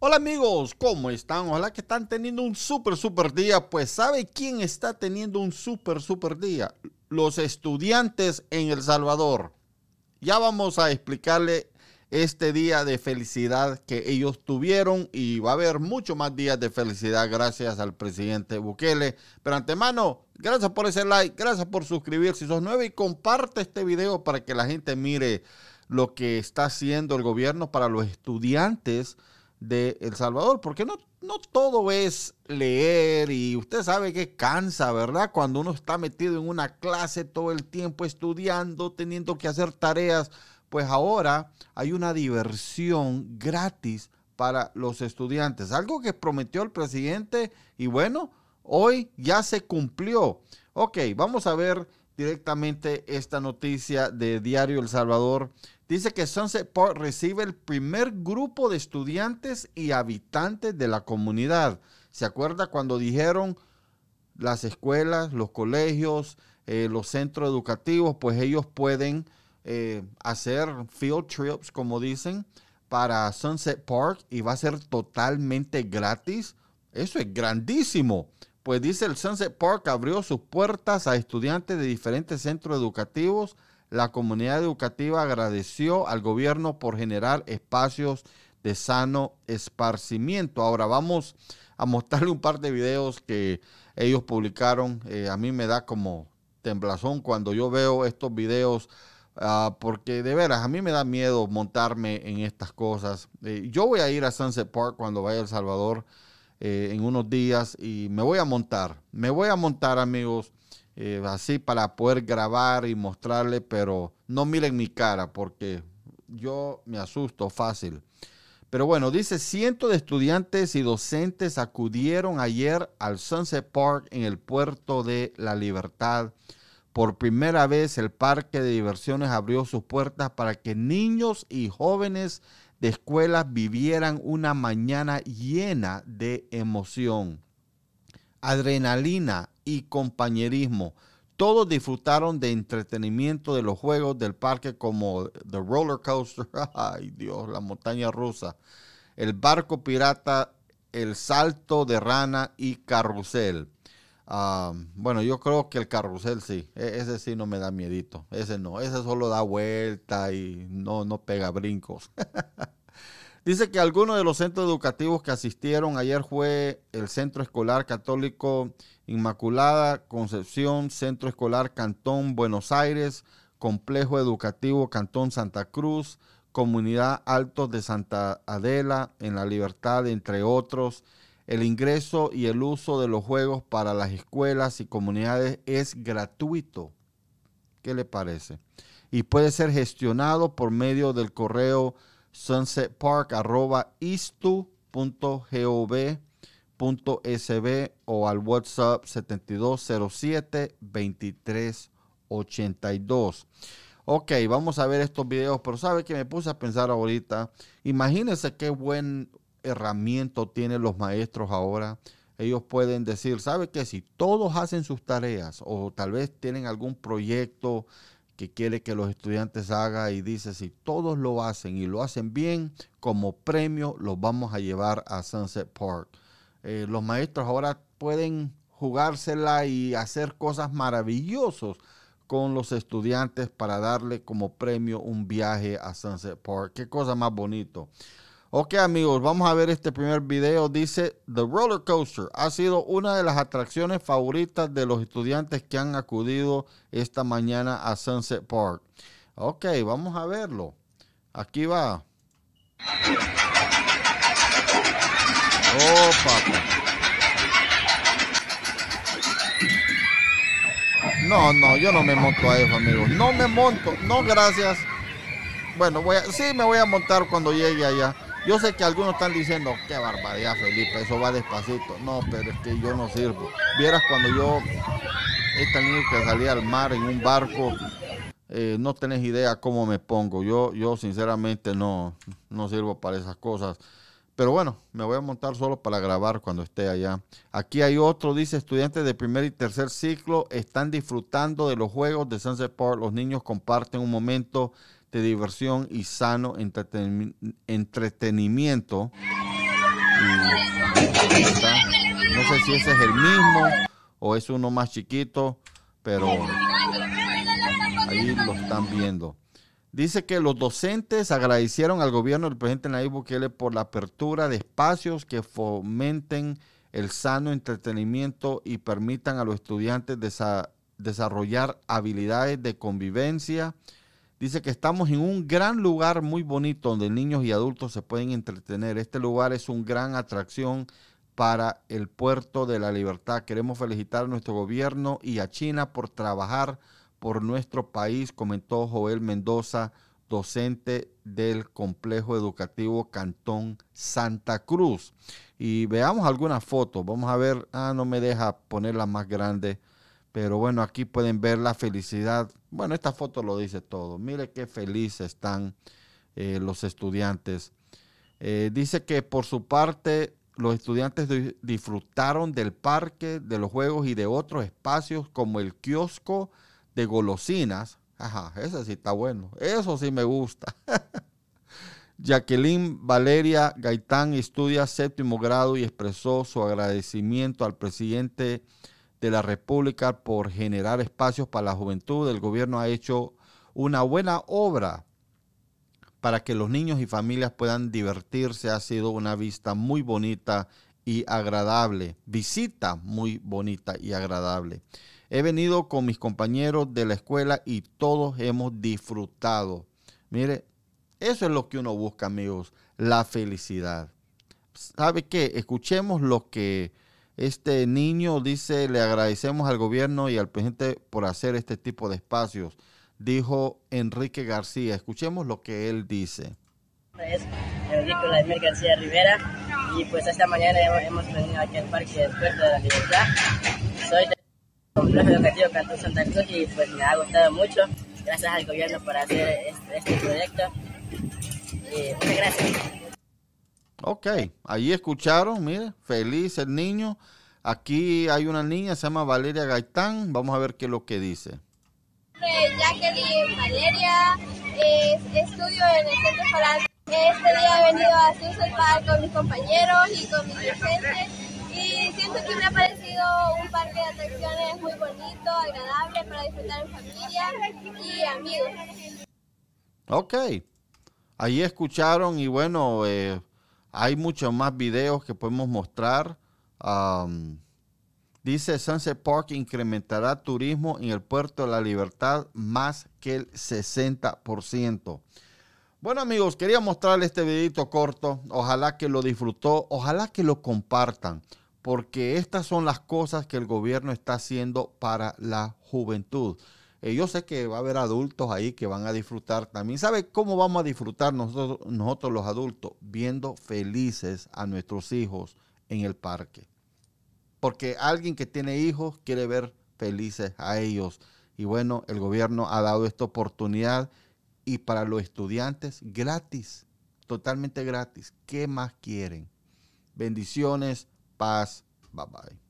Hola amigos, ¿cómo están? Ojalá que están teniendo un súper, súper día. Pues ¿sabe quién está teniendo un súper, súper día? Los estudiantes en El Salvador. Ya vamos a explicarle este día de felicidad que ellos tuvieron y va a haber mucho más días de felicidad gracias al presidente Bukele. Pero antemano, gracias por ese like, gracias por suscribirse. si sos nuevo y comparte este video para que la gente mire lo que está haciendo el gobierno para los estudiantes de El Salvador, porque no, no todo es leer y usted sabe que cansa, ¿verdad? Cuando uno está metido en una clase todo el tiempo estudiando, teniendo que hacer tareas, pues ahora hay una diversión gratis para los estudiantes, algo que prometió el presidente y bueno, hoy ya se cumplió. Ok, vamos a ver directamente esta noticia de Diario El Salvador. Dice que Sunset Park recibe el primer grupo de estudiantes y habitantes de la comunidad. ¿Se acuerda cuando dijeron las escuelas, los colegios, eh, los centros educativos? Pues ellos pueden eh, hacer field trips, como dicen, para Sunset Park y va a ser totalmente gratis. Eso es grandísimo. Pues dice el Sunset Park abrió sus puertas a estudiantes de diferentes centros educativos. La comunidad educativa agradeció al gobierno por generar espacios de sano esparcimiento. Ahora vamos a mostrarle un par de videos que ellos publicaron. Eh, a mí me da como temblazón cuando yo veo estos videos. Ah, porque de veras, a mí me da miedo montarme en estas cosas. Eh, yo voy a ir a Sunset Park cuando vaya a El Salvador. Eh, en unos días y me voy a montar, me voy a montar amigos, eh, así para poder grabar y mostrarle, pero no miren mi cara porque yo me asusto fácil. Pero bueno, dice, cientos de estudiantes y docentes acudieron ayer al Sunset Park en el puerto de la Libertad. Por primera vez el parque de diversiones abrió sus puertas para que niños y jóvenes de escuelas vivieran una mañana llena de emoción, adrenalina y compañerismo. Todos disfrutaron de entretenimiento de los juegos del parque como The Roller Coaster, ay Dios, la montaña rusa, el barco pirata, el salto de rana y carrusel. Ah, bueno, yo creo que el carrusel sí, e-, ese sí no me da miedito, ese no, ese solo da vuelta y no, no pega brincos. Dice que algunos de los centros educativos que asistieron ayer fue el Centro Escolar Católico Inmaculada, Concepción, Centro Escolar Cantón Buenos Aires, Complejo Educativo Cantón Santa Cruz, Comunidad Altos de Santa Adela, en la libertad, entre otros. El ingreso y el uso de los juegos para las escuelas y comunidades es gratuito. ¿Qué le parece? Y puede ser gestionado por medio del correo sunsetpark.istu.gov.sb o al WhatsApp 7207-2382. Ok, vamos a ver estos videos, pero ¿sabe que me puse a pensar ahorita? Imagínense qué buen herramienta tienen los maestros ahora ellos pueden decir, ¿sabe que Si todos hacen sus tareas o tal vez tienen algún proyecto que quiere que los estudiantes hagan y dice, si todos lo hacen y lo hacen bien, como premio los vamos a llevar a Sunset Park. Eh, los maestros ahora pueden jugársela y hacer cosas maravillosas con los estudiantes para darle como premio un viaje a Sunset Park. Qué cosa más bonito. Ok amigos, vamos a ver este primer video. Dice, The Roller Coaster ha sido una de las atracciones favoritas de los estudiantes que han acudido esta mañana a Sunset Park. Ok, vamos a verlo. Aquí va. Oh, papá. No, no, yo no me monto a eso, amigos. No me monto. No, gracias. Bueno, voy a, sí me voy a montar cuando llegue allá. Yo sé que algunos están diciendo, qué barbaridad Felipe, eso va despacito. No, pero es que yo no sirvo. Vieras cuando yo esta niña que salía al mar en un barco, eh, no tenés idea cómo me pongo. Yo, yo sinceramente no, no sirvo para esas cosas. Pero bueno, me voy a montar solo para grabar cuando esté allá. Aquí hay otro, dice, estudiantes de primer y tercer ciclo están disfrutando de los juegos de Sunset Park. Los niños comparten un momento de diversión y sano entretenimiento. No sé si ese es el mismo o es uno más chiquito, pero ahí lo están viendo. Dice que los docentes agradecieron al gobierno del presidente Nayib Bukele por la apertura de espacios que fomenten el sano entretenimiento y permitan a los estudiantes desarrollar habilidades de convivencia Dice que estamos en un gran lugar muy bonito donde niños y adultos se pueden entretener. Este lugar es una gran atracción para el puerto de la libertad. Queremos felicitar a nuestro gobierno y a China por trabajar por nuestro país, comentó Joel Mendoza, docente del complejo educativo Cantón Santa Cruz. Y veamos algunas fotos. Vamos a ver, ah, no me deja poner las más grandes pero bueno, aquí pueden ver la felicidad. Bueno, esta foto lo dice todo. Mire qué felices están eh, los estudiantes. Eh, dice que por su parte los estudiantes disfrutaron del parque, de los juegos y de otros espacios como el kiosco de golosinas. Ajá, ese sí está bueno. Eso sí me gusta. Jacqueline Valeria Gaitán estudia séptimo grado y expresó su agradecimiento al presidente de la República por generar espacios para la juventud. El gobierno ha hecho una buena obra para que los niños y familias puedan divertirse. Ha sido una vista muy bonita y agradable, visita muy bonita y agradable. He venido con mis compañeros de la escuela y todos hemos disfrutado. Mire, eso es lo que uno busca, amigos, la felicidad. ¿Sabe qué? Escuchemos lo que este niño dice, le agradecemos al gobierno y al presidente por hacer este tipo de espacios, dijo Enrique García. Escuchemos lo que él dice. Es Enrique Vladimir García Rivera y pues esta mañana hemos venido aquí al Parque del Puerto de la Libertad. Soy del Complejo Educativo Cantón Santa Cruz y pues me ha gustado mucho. Gracias al gobierno por hacer este, este proyecto. Y muchas gracias. Ok, ahí escucharon, mire, feliz el niño. Aquí hay una niña, se llama Valeria Gaitán. Vamos a ver qué es lo que dice. Jacqueline pues, Valeria, estudio en el Centro para. Este día he venido a Parque con mis compañeros y con mis docentes y siento que me ha parecido un parque de atracciones muy bonito, agradable para disfrutar en familia y amigos. Ok, ahí escucharon y bueno, eh, hay muchos más videos que podemos mostrar. dice Sunset Park incrementará turismo en el puerto de la libertad más que el 60%. Bueno amigos, quería mostrarles este videito corto. Ojalá que lo disfrutó, ojalá que lo compartan, porque estas son las cosas que el gobierno está haciendo para la juventud. Eh, yo sé que va a haber adultos ahí que van a disfrutar también. ¿Sabe cómo vamos a disfrutar nosotros, nosotros los adultos? Viendo felices a nuestros hijos en el parque. Porque alguien que tiene hijos quiere ver felices a ellos. Y bueno, el gobierno ha dado esta oportunidad y para los estudiantes gratis, totalmente gratis. ¿Qué más quieren? Bendiciones, paz, bye bye.